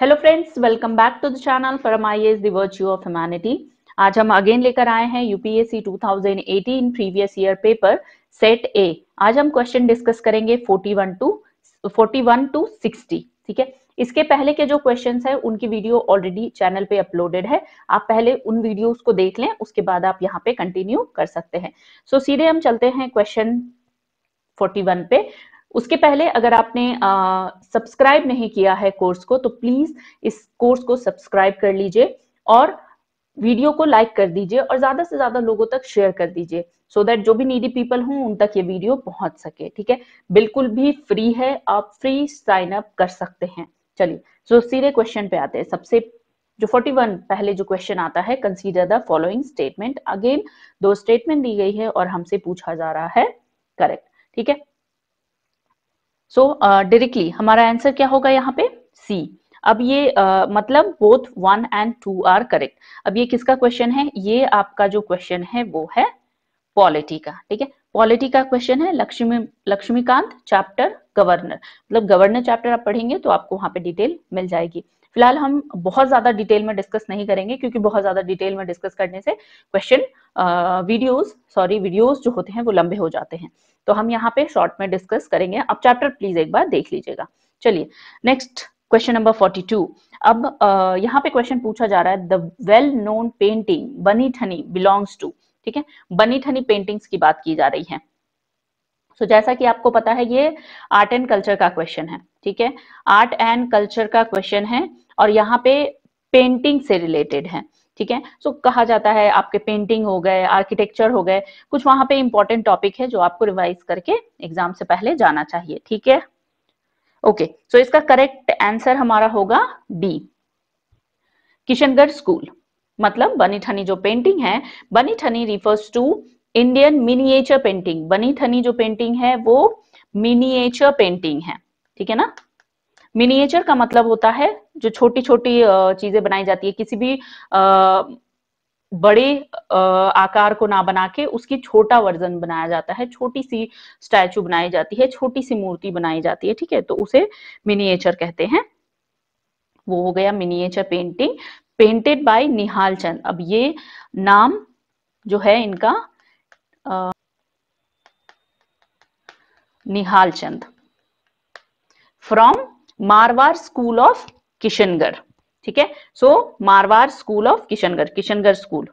Hello friends welcome back to the channel for I the virtue of humanity आज हम again लेकर आए हैं UPSC 2018 previous year paper set A आज हम क्वेश्चन डिस्कस करेंगे 41 टू 41 टू 60 ठीक है इसके पहले के जो क्वेश्चंस है उनकी वीडियो ऑलरेडी चैनल पे अपलोडेड है आप पहले उन वीडियोस को देख लें उसके बाद आप यहाँ पे कंटिन्यू कर सकते हैं सो so, सीधे हम चलते हैं क्वेश्चन 41 पे उसके पहले अगर आपने सब्सक्राइब नहीं किया है कोर्स को तो प्लीज इस कोर्स को सब्सक्राइब कर लीजिए और वीडियो को लाइक कर दीजिए और ज्यादा से ज्यादा लोगों तक शेयर कर दीजिए सो so दैट जो भी नीडी पीपल हों उन तक ये वीडियो पहुंच सके ठीक है बिल्कुल भी फ्री है आप फ्री साइन अप कर सकते हैं चलिए सो so, सीधे क्वेश्चन पे आते हैं सबसे जो 41 पहले जो क्वेश्चन आता है consider the following statement again दो स्टेटमेंट दी गई है और हमसे पूछा जा रहा है करेक्ट ठीक है सो डायरेक्टली uh, हमारा आंसर क्या होगा यहाँ पे सी अब ये uh, मतलब both one and two are correct अब ये किसका क्वेश्चन है ये आपका जो क्वेश्चन है वो है पॉलिटी का ठीक है पॉलिटी का क्वेश्चन है लक्ष्मी लक्ष्मीकांत चैप्टर गवर्नर मतलब गवर्नर चैप्टर आप पढ़ेंगे तो आपको वहां पे डिटेल मिल जाएगी फिलहाल हम बहुत ज्यादा डिटेल में डिस्कस नहीं करेंगे क्योंकि बहुत ज्यादा डिटेल में डिस्कस करने से क्वेश्चन वीडियोस सॉरी वीडियोस जो होते हैं वो लंबे हो जाते हैं तो हम यहाँ पे शॉर्ट में डिस्कस करेंगे अब चैप्टर प्लीज एक बार देख लीजिएगा चलिए नेक्स्ट क्वेश्चन नंबर फोर्टी अब uh, यहाँ पे क्वेश्चन पूछा जा रहा है the well known painting Bani ठनी belongs to ठीक है बनी ठनी पेंटिंग्स की बात की जा रही है so, जैसा कि आपको पता है ये आर्ट एंड कल्चर का क्वेश्चन है ठीक है आर्ट एंड कल्चर का क्वेश्चन है और यहाँ पे पेंटिंग से रिलेटेड है ठीक है सो कहा जाता है आपके पेंटिंग हो गए आर्किटेक्चर हो गए कुछ वहां पे इंपॉर्टेंट टॉपिक है जो आपको रिवाइज करके एग्जाम से पहले जाना चाहिए ठीक है ओके सो इसका करेक्ट आंसर हमारा होगा डी किशनगढ़ स्कूल मतलब बनी ठनी जो पेंटिंग है Bani Thani refers to Indian miniature painting Bani Thani जो पेंटिंग है वो मिनिएचर पेंटिंग है ठीक है ना मिनिएचर का मतलब होता है जो छोटी छोटी चीजें बनाई जाती है किसी भी बड़े आकार को ना बना के उसकी छोटा वर्जन बनाया जाता है छोटी सी स्टैचू बनाई जाती है छोटी सी मूर्ति बनाई जाती है ठीक है तो उसे मिनिएचर कहते हैं वो हो गया miniature painting painted by Nihal Chand अब ये नाम जो है इनका Nihal Chand from Marwar school of Kishangarh ठीक है so Marwar school of Kishangarh Kishangarh school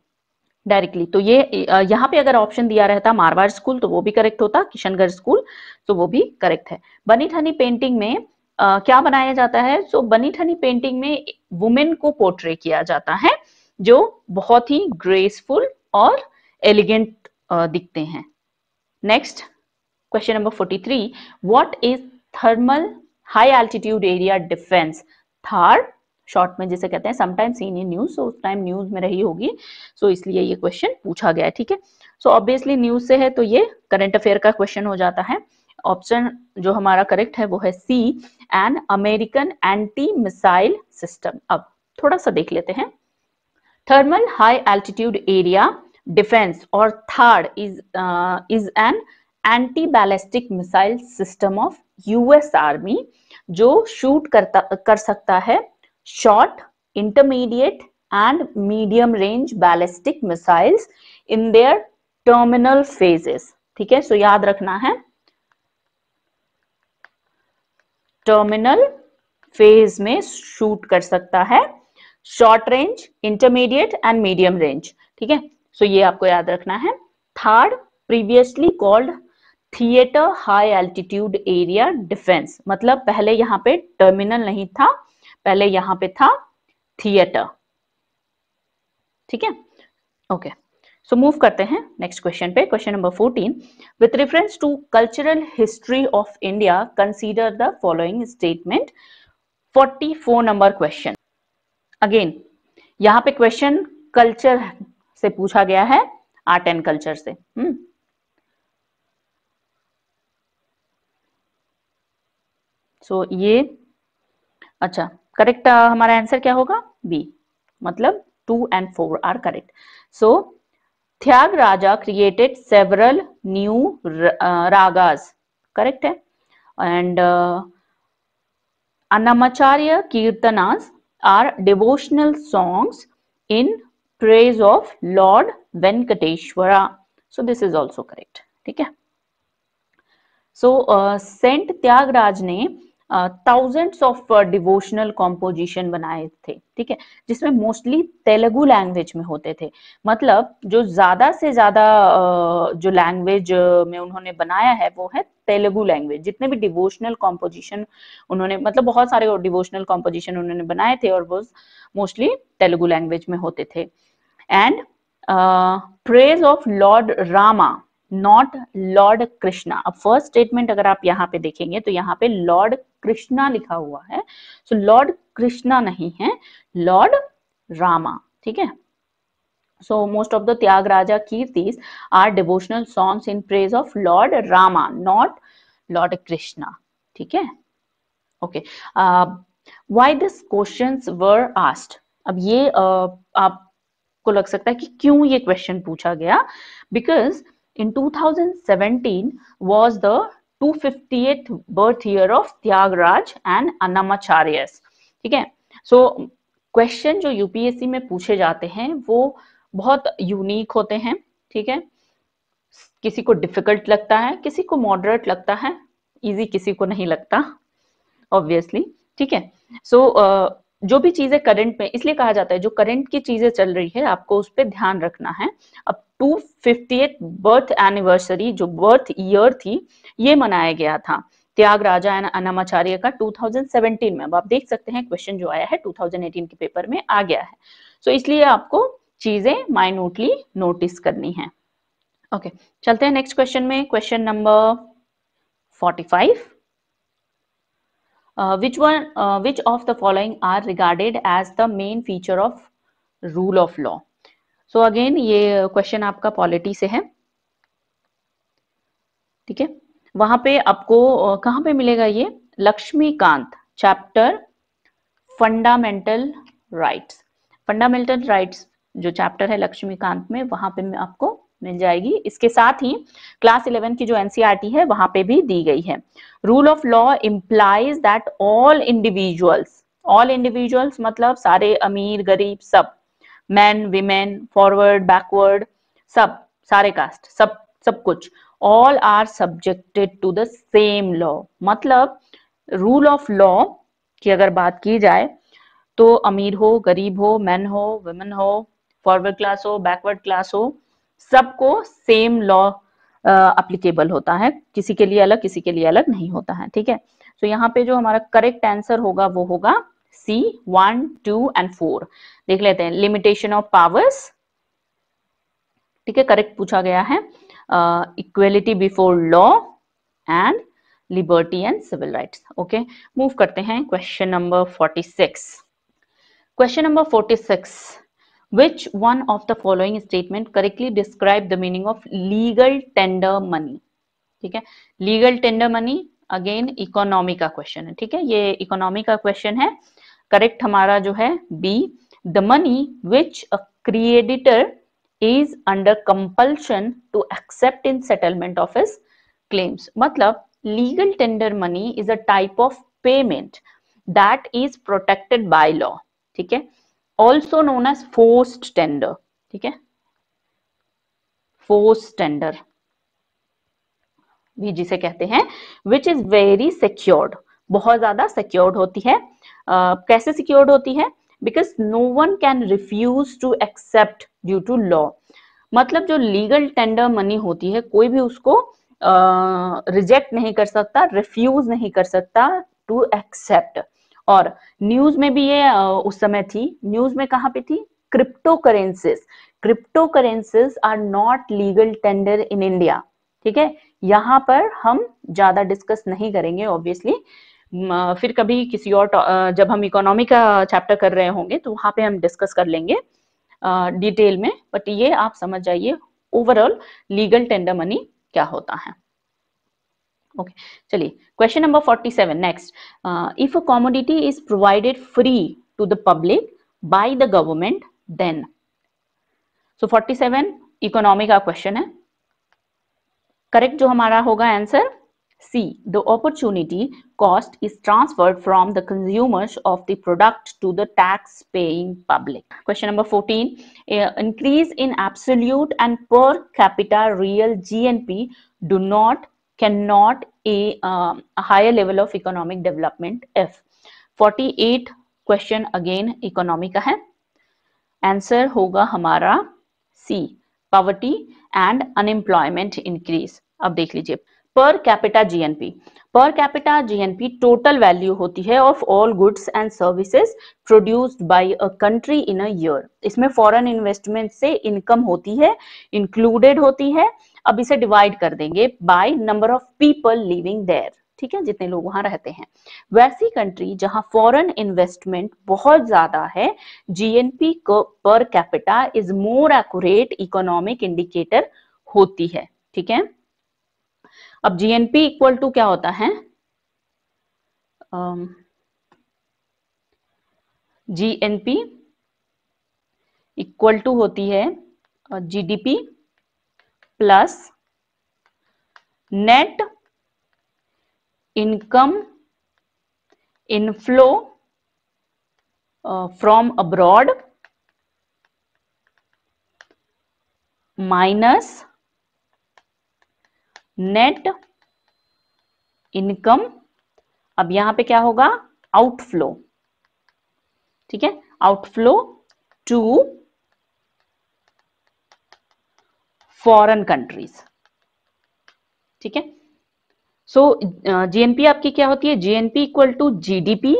directly तो ये यहाँ पे अगर ऑप्शन दिया रहता मारवाड़ स्कूल तो वो भी करेक्ट होता किशनगढ़ स्कूल तो वो भी करेक्ट है बनी ठनी पेंटिंग में आ, क्या बनाया जाता है सो बनी ठनी पेंटिंग में वुमेन को पोर्ट्रे किया जाता है जो बहुत ही ग्रेसफुल और एलिगेंट दिखते हैं next question number three what is thermal high altitude area defence थार शॉर्ट में जिसे कहते हैं sometime seen in news so उस टाइम न्यूज में रही होगी सो so, इसलिए ये क्वेश्चन पूछा गया है ठीक है सो ऑब्वियसली न्यूज से है तो ये करंट अफेयर का क्वेश्चन हो जाता है ऑप्शन जो हमारा करेक्ट है वो है C an American anti missile system अब थोड़ा सा देख लेते हैं thermal high altitude area defence और THAAD is is an anti ballistic missile system of US army जो शूट करता कर सकता है short intermediate and medium range ballistic missiles in their terminal phases ठीक है सो याद रखना है टर्मिनल फेज में शूट कर सकता है short range intermediate and medium range ठीक है सो ये आपको याद रखना है THAAD previously called theatre high altitude area defence मतलब पहले यहां पे टर्मिनल नहीं था पहले यहां पे था थिएटर ठीक है ओके सो मूव करते हैं नेक्स्ट क्वेश्चन पे question number 14 with reference to cultural history of India consider the following statement 44 number question again यहाँ पे क्वेश्चन कल्चर से पूछा गया है आर्ट एंड कल्चर से हम्म सो so, ये अच्छा करेक्ट uh, हमारा आंसर क्या होगा बी मतलब two and four are correct so Thyagaraja created several new ragas correct है and Annamacharya kirtanas are devotional songs in praise of Lord Venkateshwara so this is also correct ठीक है सो सेंट त्यागराज ने थाउजेंड्स ऑफ डिवोशनल कॉम्पोजिशन बनाए थे ठीक है जिसमें मोस्टली तेलुगु लैंग्वेज में होते थे मतलब जो ज्यादा से ज्यादा जो लैंग्वेज में उन्होंने बनाया है वो है तेलुगु लैंग्वेज जितने भी डिवोशनल कॉम्पोजिशन उन्होंने मतलब बहुत सारे डिवोशनल कॉम्पोजिशन उन्होंने बनाए थे और वो मोस्टली तेलुगु लैंग्वेज में होते थे and praise of Lord Rama not Lord Krishna अब फर्स्ट स्टेटमेंट अगर आप यहाँ पे देखेंगे तो यहाँ पे लॉर्ड कृष्णा लिखा हुआ है सो लॉर्ड कृष्णा नहीं है लॉर्ड रामा ठीक है so most of the Thyagaraja की devotional songs in praise of Lord Rama not Lord Krishna ठीक है okay why this question were asked अब ये uh, आपको लग सकता है कि क्यों ये क्वेश्चन पूछा गया because in 2017 was the 258th birth year of Tyagaraja and Annamacharya's ठीक है सो क्वेश्चन जो यूपीएससी में पूछे जाते हैं वो बहुत यूनिक होते हैं ठीक है किसी को डिफिकल्ट लगता है किसी को मॉडरेट लगता है इजी किसी को नहीं लगता ऑब्वियसली ठीक है सो जो भी चीजें करंट में इसलिए कहा जाता है जो करंट की चीजें चल रही है आपको उस पर ध्यान रखना है अब टू फिफ्टी बर्थ एनिवर्सरी जो बर्थ ईयर थी ये मनाया गया था त्याग राजा अनामाचार्य का 2017 में अब आप देख सकते हैं क्वेश्चन जो आया है 2018 के पेपर में आ गया है सो so, इसलिए आपको चीजें माइनूटली नोटिस करनी है ओके okay, चलते हैं नेक्स्ट क्वेश्चन में question number 45 which one uh, which of the following are regarded as the main feature of rule of law so so again ये क्वेश्चन आपका पॉलिटी से है ठीक है वहां पे आपको कहाँ पे मिलेगा ये Laxmikanth chapter fundamental rights fundamental rights जो चैप्टर है लक्ष्मीकांत में वहां पे आपको मिल जाएगी इसके साथ ही क्लास इलेवन की जो एनसीईआरटी e है वहां पे भी दी गई है rule of law implies that all individuals all individuals मतलब सारे अमीर गरीब सब मैन विमेन फॉरवर्ड बैकवर्ड सब सारे कास्ट सब सब कुछ all are subjected to the same law मतलब रूल ऑफ लॉ की अगर बात की जाए तो अमीर हो गरीब हो मैन हो वुमेन हो फॉरवर्ड क्लास हो बैकवर्ड क्लास हो सबको सेम लॉ अप्लीकेबल होता है किसी के लिए अलग किसी के लिए अलग नहीं होता है ठीक है तो यहाँ पे जो हमारा करेक्ट आंसर होगा वो होगा C one two and four देख लेते हैं लिमिटेशन ऑफ पावर्स ठीक है करेक्ट पूछा गया है equality before law and liberty and civil rights okay move करते हैं question number forty six question number forty six which one of the following statement correctly describe the meaning of legal tender money ठीक है legal tender money again economy का question है ठीक है ये economy का क्वेश्चन है करेक्ट हमारा जो है B the money which a creditor is under compulsion to accept in settlement of is claims मतलब legal tender money is a type of payment that is protected by law ठीक है also known as forced tender ठीक है force tender भी जिसे कहते हैं which is very secured बहुत ज्यादा सिक्योर्ड होती है uh, कैसे सिक्योर्ड होती है because no one can refuse to accept due to law मतलब जो लीगल टेंडर मनी होती है कोई भी उसको रिजेक्ट uh, नहीं कर सकता रिफ्यूज नहीं कर सकता टू एक्सेप्ट और न्यूज में भी ये uh, उस समय थी न्यूज में कहाँ पे थी crypto currencies crypto currencies are not legal tender in India ठीक है यहां पर हम ज्यादा डिस्कस नहीं करेंगे ऑब्वियसली uh, फिर कभी किसी और जब हम इकोनॉमी का चैप्टर कर रहे होंगे तो वहां पे हम डिस्कस कर लेंगे डिटेल में बट ये आप समझ जाइए ओवरऑल लीगल टेंडर मनी क्या होता है ओके चलिए question number 47 next if a commodity is provided free to the public by the government then so 47 economy का क्वेश्चन है करेक्ट जो हमारा होगा answer C. The opportunity cost is transferred from the consumers of the product to the tax paying public. Question number 14. Uh, increase in absolute and per capita real GNP do not, cannot a, um, a higher level of economic development F. 48 question again economic का है hoga होगा हमारा Poverty and unemployment increase. Increase अब देख लीजिए per capita GNP per capita GNP total value होती है of all goods and services produced by a country in a year इसमें फॉरेन इन्वेस्टमेंट से इनकम होती है इंक्लूडेड होती है अब इसे डिवाइड कर देंगे by number of people living there ठीक है जितने लोग वहां रहते हैं वैसी कंट्री जहां फॉरेन इन्वेस्टमेंट बहुत ज्यादा है जीएनपी को per capita is more accurate economic indicator होती है ठीक है अब जीएनपी इक्वल टू क्या होता है जीएनपी इक्वल टू होती है GDP plus net income inflow from abroad minus net income अब यहां पे क्या होगा आउटफ्लो ठीक है आउटफ्लो टू फॉरेन कंट्रीज ठीक है सो जीएनपी uh, आपकी क्या होती है GNP equal to GDP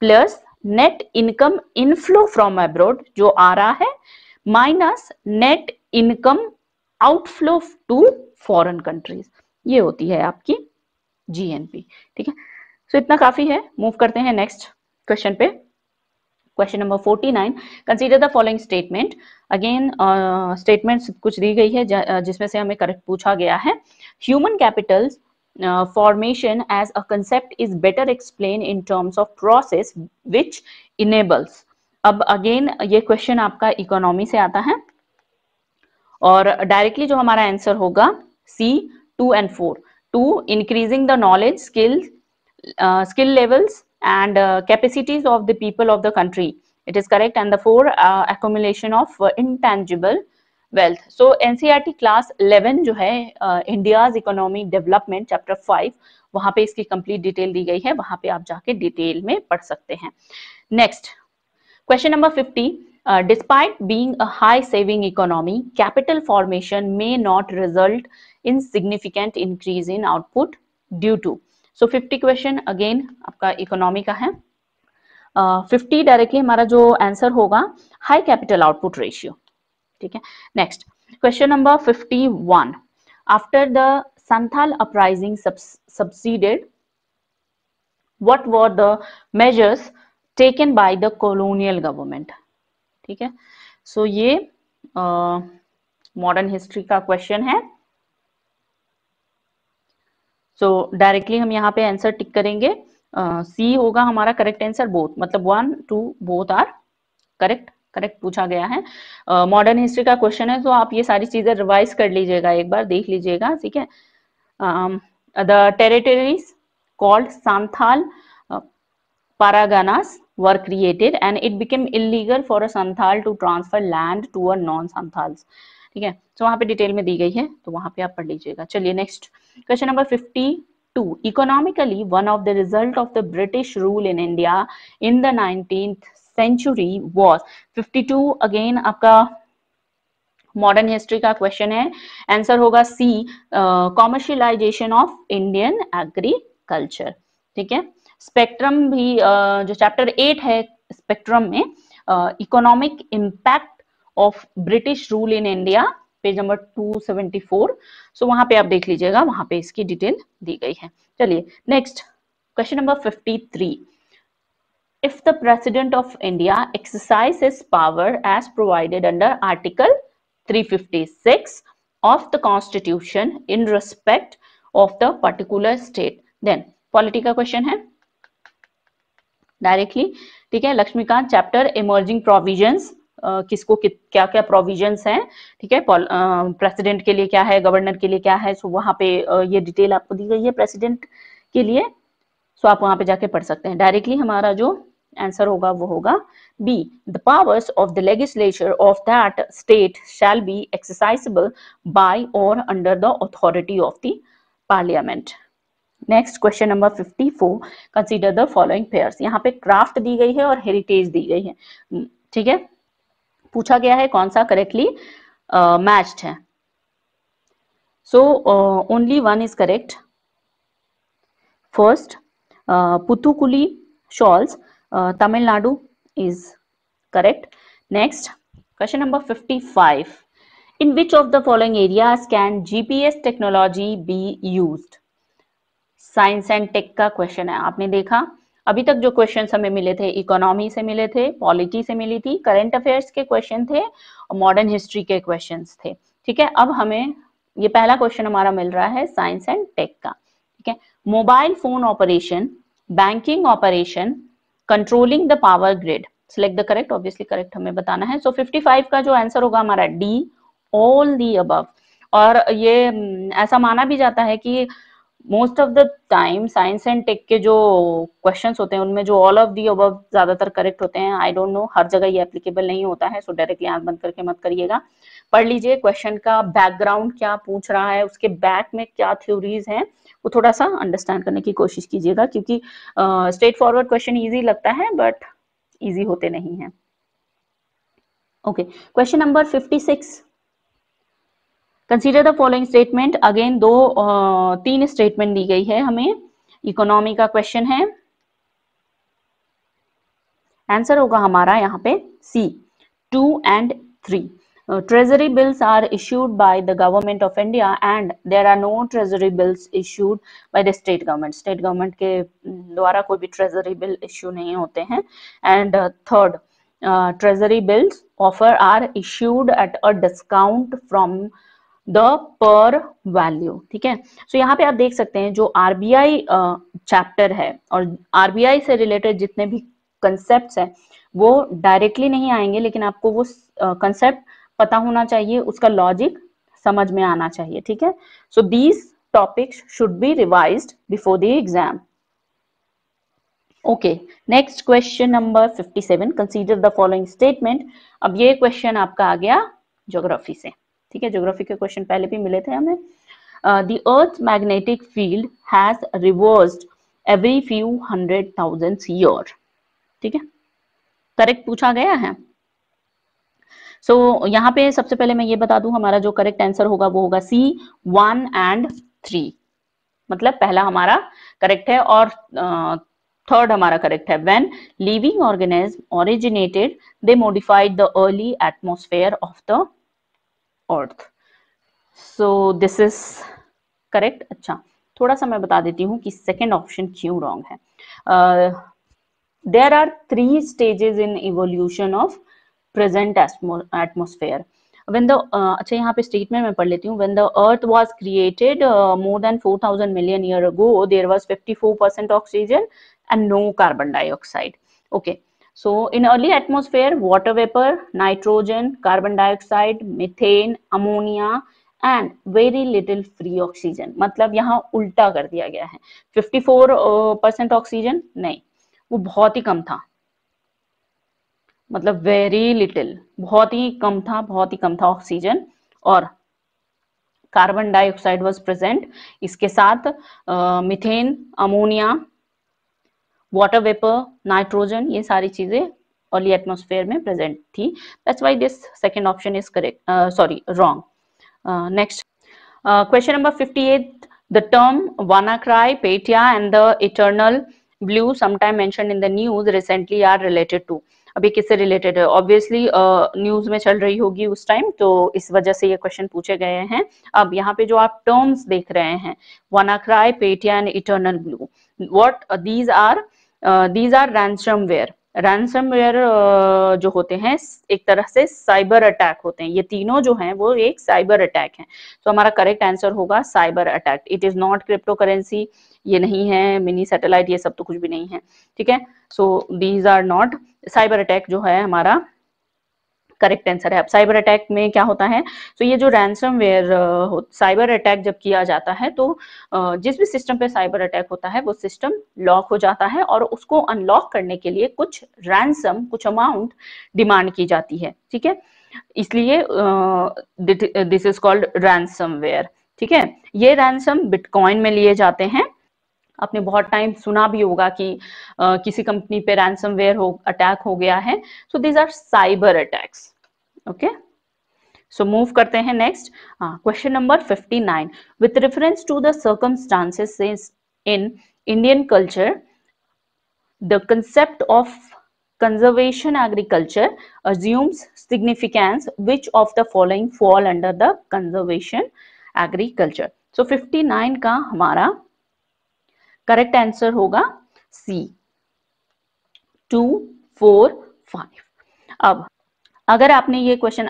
plus net income inflow from abroad जो आ रहा है minus net income outflow to foreign countries ये होती है आपकी जीएनपी ठीक है सो इतना काफी है मूव करते हैं नेक्स्ट क्वेश्चन पे question number 49 consider the following statement again statements कुछ दी गई है uh, जिसमें से हमें करेक्ट पूछा गया है human capital formation as a concept is better explain in terms of process which enables अब अगेन ये क्वेश्चन आपका इकोनॉमी से आता है और डायरेक्टली जो हमारा आंसर होगा सी 2 and 4 to increasing the knowledge skills uh, skill levels and uh, capacities of the people of the country it is correct and the four uh, accumulation of intangible wealth so ncrt class 11 जो है India's economic development chapter 5 वहां पे इसकी complete detail दी गई है वहां पे आप जाके डिटेल में पढ़ सकते हैं next question number 50 Uh, despite being a high saving economy, capital formation may not result in significant increase in output due to so fifty question again आपका इकोनॉमी का है फिफ्टी uh, डायरेक्टली हमारा जो answer होगा high capital output ratio ठीक है next question number 51 one after the Santhal uprising subsided what were measures taken by the the government ठीक है सो so, ये मॉडर्न uh, हिस्ट्री का क्वेश्चन है सो so, डायरेक्टली हम यहाँ पे आंसर टिक करेंगे सी uh, होगा हमारा करेक्ट आंसर बोथ मतलब one two both are correct correct पूछा गया है मॉडर्न uh, हिस्ट्री का क्वेश्चन है तो आप ये सारी चीजें रिवाइज कर लीजिएगा एक बार देख लीजिएगा ठीक है the territories called Santhal Parganas were created and it became illegal for a Santhal to transfer land to a non Santhals ठीक है तो वहां पे डिटेल में दी गई है तो वहां पे आप पढ़ लीजिएगा चलिए next question number fifty two economically one of the result of the British rule in India in the nineteen century was fifty two again आपका मॉडर्न हिस्ट्री का क्वेश्चन है आंसर होगा C commercialization of Indian agriculture ठीक है spectrum भी uh, जो chapter eight है spectrum में economic impact of British rule in India page number 274 so वहां पे आप देख लीजिएगा वहां पे इसकी डिटेल दी गई है चलिए next question number 53 if the president of india exercises his power as provided under article 356 of the constitution in respect of the particular state then polity ka question hai directly ठीक है Laxmikant chapter emerging provisions किसको कि, क्या क्या provisions हैं ठीक है president के लिए क्या है गवर्नर के लिए क्या है सो वहां पे ये डिटेल आपको दी गई है प्रेसिडेंट के लिए सो आप वहां पे जाके पढ़ सकते हैं डायरेक्टली हमारा जो आंसर होगा वो होगा B the powers of the legislature of that state shall be exercisable by और under the authority of the parliament next question number 54 consider the following pairs यहाँ पे क्राफ्ट दी गई है और हेरिटेज दी गई है ठीक है पूछा गया है कौन सा करेक्टली मैच uh, है so only one is correct first Puthukuli shawls Tamil Nadu is correct next question number fifty five in which of the following area can GPS technology be use science and tech का question है आपने देखा अभी तक जो question हमें मिले थे इकोनॉमी से मिले थे पॉलिटी से मिली थी करेंट अफेयर्स के क्वेश्चन थे और मॉडर्न हिस्ट्री के क्वेश्चन थे ठीक है अब हमें ये पहला क्वेश्चन हमारा मिल रहा है साइंस एंड टेक का ठीक है mobile phone operation banking operation controlling the power grid select the correct obviously correct हमें बताना है सो so, 55 का जो आंसर होगा हमारा डी ऑल दी अब और ये ऐसा माना भी जाता है कि most of the time science and tech के जो क्वेश्चंस होते हैं उनमें जो ऑल ऑफ दी अब ज्यादातर करेक्ट होते हैं आई डोंट नो हर जगह ये एप्लीकेबल नहीं होता है सो डायरेक्टली आंख बंद करके मत करिएगा पढ़ लीजिए क्वेश्चन का बैकग्राउंड क्या पूछ रहा है उसके बैक में क्या थ्योरीज हैं वो थोड़ा सा अंडरस्टैंड करने की कोशिश कीजिएगा क्योंकि स्ट्रेट फॉरवर्ड क्वेश्चन ईजी लगता है बट ईजी होते नहीं है okay question number fifty six consider the following statement again दो तीन स्टेटमेंट दी गई है हमें इकोनॉमी का क्वेश्चन है आंसर होगा हमारा यहाँ पे C two and three treasury bills are issued by the government of India and there are no treasury bills issued by the state government state government के mm, द्वारा कोई भी ट्रेजरी बिल इश्यू नहीं होते हैं and third treasury bills offer are issued at a discount from the par value ठीक है सो यहाँ पे आप देख सकते हैं जो आरबीआई चैप्टर है और आरबीआई से रिलेटेड जितने भी कंसेप्ट है वो डायरेक्टली नहीं आएंगे लेकिन आपको वो कंसेप्ट uh, पता होना चाहिए उसका लॉजिक समझ में आना चाहिए ठीक है so these topics should be revise before the exam okay next question number 57 consider the following statement अब ये क्वेश्चन आपका आ गया ज्योग्राफी से ठीक है ज्योग्राफी के क्वेश्चन पहले भी मिले थे हमें the earth magnetic field has reverse every few hundred thousand year ठीक है करेक्ट पूछा गया है सो so, यहाँ पे सबसे पहले मैं ये बता दू हमारा जो करेक्ट आंसर होगा वो होगा सी वन एंड थ्री मतलब पहला हमारा करेक्ट है और थर्ड uh, हमारा करेक्ट है when living organism originated they modified the early atmosphere of the earth so this is correct अच्छा थोड़ा सा मैं बता देती हूँ कि सेकेंड ऑप्शन क्यों रॉन्ग है there are three stages in evolution of present atmosphere when the अच्छा यहाँ पे स्टेटमेंट में पढ़ लेती हूँ when the earth was created more than four thousand million year go there was fifty four percent oxygen and no carbon dioxide okay So in early atmosphere, water vapor, nitrogen, carbon dioxide, methane, ammonia, and very little free oxygen मतलब यहाँ उल्टा कर दिया गया है 54 percent oxygen नहीं वो बहुत ही कम था मतलब वेरी लिटिल बहुत ही कम था बहुत ही कम था ऑक्सीजन और कार्बन डाइऑक्साइड वाज प्रेजेंट इसके साथ methane ammonia water vapour nitrogen ये सारी चीजें अर्ली एटमोसफेयर में प्रेजेंट थी that's why this second option is correct sorry wrong next question number fifty eight the term WannaCry, Petya and the eternal blue sometime mentioned in the news recently are related to अभी किससे related है obviously news uh, में चल रही होगी उस time तो इस वजह से ये क्वेश्चन पूछे गए हैं अब यहाँ पे जो आप टर्म्स देख रहे हैं petya and eternal blue what uh, these are these are ransomware ransomware जो होते हैं एक तरह से साइबर अटैक होते हैं ये तीनों जो हैं वो एक साइबर अटैक हैं तो हमारा करेक्ट आंसर होगा cyber attack it is not crypto currency ये नहीं है मिनी सैटेलाइट ये सब तो कुछ भी नहीं है ठीक है so these are not cyber attack जो है हमारा करेक्ट आंसर है अब साइबर अटैक में क्या होता है तो ये जो रैंसम वेयर साइबर अटैक जब किया जाता है तो जिस भी सिस्टम पे साइबर अटैक होता है वो सिस्टम लॉक हो जाता है और उसको अनलॉक करने के लिए कुछ रैंसम कुछ अमाउंट डिमांड की जाती है ठीक है इसलिए this is called ransomware ठीक है ये रैंसम बिटकॉइन में लिए जाते हैं आपने बहुत टाइम सुना भी होगा कि आ, किसी कंपनी पे वेयर हो अटैक हो गया है so these are cyber attacks okay so move करते हैं next question number 59 with reference to the circumstances in Indian culture the concept of agriculture assumes significance which of the following fall under the conservation agriculture so fifty 59 का हमारा correct answer होगा सी to four five अब अगर आपने ये question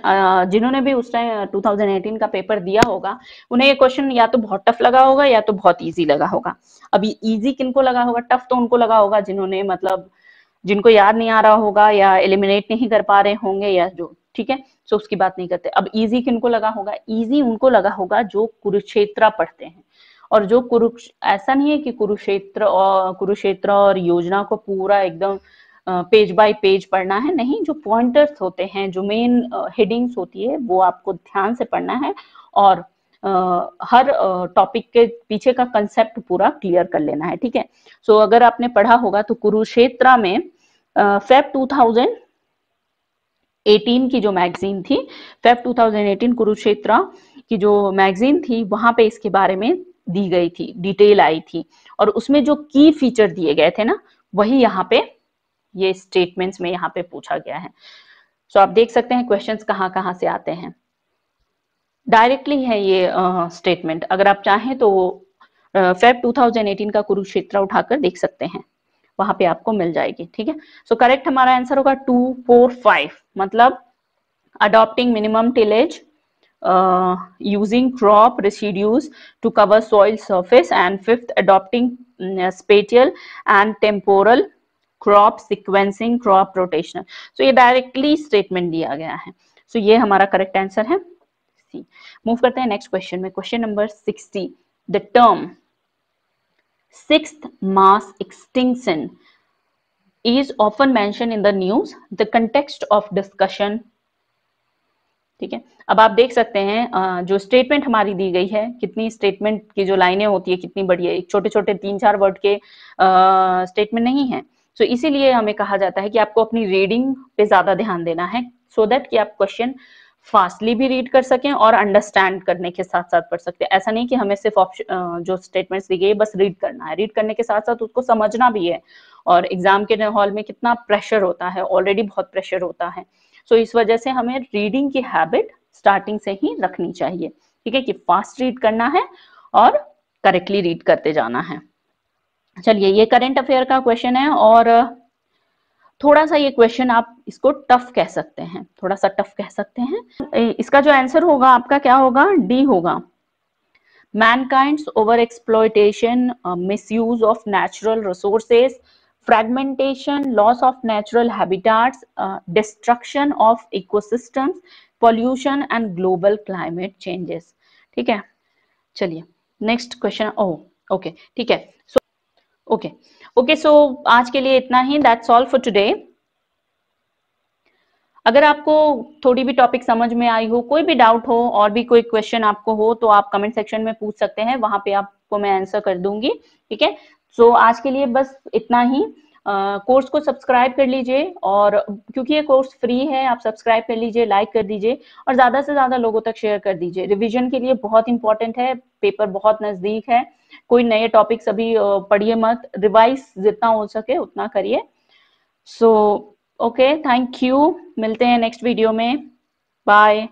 जिन्होंने भी उस टाइम 2018 का पेपर दिया होगा उन्हें ये क्वेश्चन या तो बहुत टफ लगा होगा या तो बहुत इजी लगा होगा अभी इजी किनको लगा होगा टफ तो उनको लगा होगा जिन्होंने मतलब जिनको याद नहीं आ रहा होगा या एलिमिनेट नहीं कर पा रहे होंगे या जो ठीक है सो उसकी बात नहीं करते अब इजी किनको लगा होगा इजी उनको लगा होगा जो कुरुक्षेत्रा पढ़ते हैं और जो कुरुक्ष ऐसा नहीं है कि कुरुक्षेत्र और कुरुक्षेत्र और योजना को पूरा एकदम पेज बाय पेज पढ़ना है नहीं जो पॉइंटर्स होते हैं जो मेन हेडिंग्स होती है वो आपको ध्यान से पढ़ना है और Uh, हर टॉपिक uh, के पीछे का कंसेप्ट पूरा क्लियर कर लेना है ठीक है सो so, अगर आपने पढ़ा होगा तो कुरुक्षेत्रा में फेब uh, 2018 की जो मैगजीन थी फेब 2018 कुरुक्षेत्र की जो मैगजीन थी वहां पे इसके बारे में दी गई थी डिटेल आई थी और उसमें जो की फीचर दिए गए थे ना वही यहाँ पे ये स्टेटमेंट्स में यहाँ पे पूछा गया है सो so, आप देख सकते हैं क्वेश्चंस कहाँ कहाँ से आते हैं डायरेक्टली है ये स्टेटमेंट uh, अगर आप चाहें तो फेब uh, 2018 का कुरुक्षेत्र उठाकर देख सकते हैं वहां पे आपको मिल जाएगी ठीक है सो करेक्ट हमारा आंसर होगा टू फोर फाइव मतलब adopting minimum tillage uh, using crop residues to cover soil surface and fifth adopting um, spatial and temporal crop sequencing crop rotational so ये डायरेक्टली स्टेटमेंट दिया गया है so so, ये हमारा correct answer है सी move करते हैं नेक्स्ट क्वेश्चन में question number sixty the term six mass extinction is often mentioned in the news the context of discussion ठीक है अब आप देख सकते हैं जो स्टेटमेंट हमारी दी गई है कितनी स्टेटमेंट की जो लाइनें होती है कितनी बड़ी है छोटे छोटे तीन चार वर्ड के स्टेटमेंट नहीं है सो so, इसीलिए हमें कहा जाता है कि आपको अपनी रीडिंग पे ज्यादा ध्यान देना है सो so दैट कि आप क्वेश्चन फास्टली भी रीड कर सकें और अंडरस्टैंड करने के साथ साथ पढ़ सकते हैं ऐसा नहीं कि हमें सिर्फ ऑप्शन जो स्टेटमेंट्स दी गई बस रीड करना है रीड करने के साथ साथ उसको समझना भी है और एग्जाम के हॉल में कितना प्रेशर होता है ऑलरेडी बहुत प्रेशर होता है सो so, इस वजह से हमें रीडिंग की हैबिट स्टार्टिंग से ही रखनी चाहिए ठीक है कि फास्ट रीड करना है और करेक्टली रीड करते जाना है चलिए ये करेंट अफेयर का क्वेश्चन है और थोड़ा सा ये क्वेश्चन आप इसको टफ कह सकते हैं थोड़ा सा टफ कह सकते हैं इसका जो आंसर होगा आपका क्या होगा डी होगा mankind over exploitation misuse of natural resources fragmentation, loss of natural habitats, uh, destruction of ecosystems, pollution and global climate changes. ठीक है चलिए नेक्स्ट क्वेश्चन ओह ओके ठीक है सो ओके ओके सो आज के लिए इतना ही दैट सॉल्व फॉर टुडे अगर आपको थोड़ी भी टॉपिक समझ में आई हो कोई भी डाउट हो और भी कोई क्वेश्चन आपको हो तो आप कमेंट सेक्शन में पूछ सकते हैं वहां पे आपको मैं आंसर कर दूंगी ठीक है सो so, आज के लिए बस इतना ही कोर्स uh, को सब्सक्राइब कर लीजिए और क्योंकि ये कोर्स फ्री है आप सब्सक्राइब कर लीजिए लाइक कर दीजिए और ज़्यादा से ज़्यादा लोगों तक शेयर कर दीजिए रिवीजन के लिए बहुत इंपॉर्टेंट है पेपर बहुत नज़दीक है कोई नए टॉपिक्स अभी पढ़िए मत रिवाइज जितना हो सके उतना करिए सो ओके थैंक यू मिलते हैं नेक्स्ट वीडियो में बाय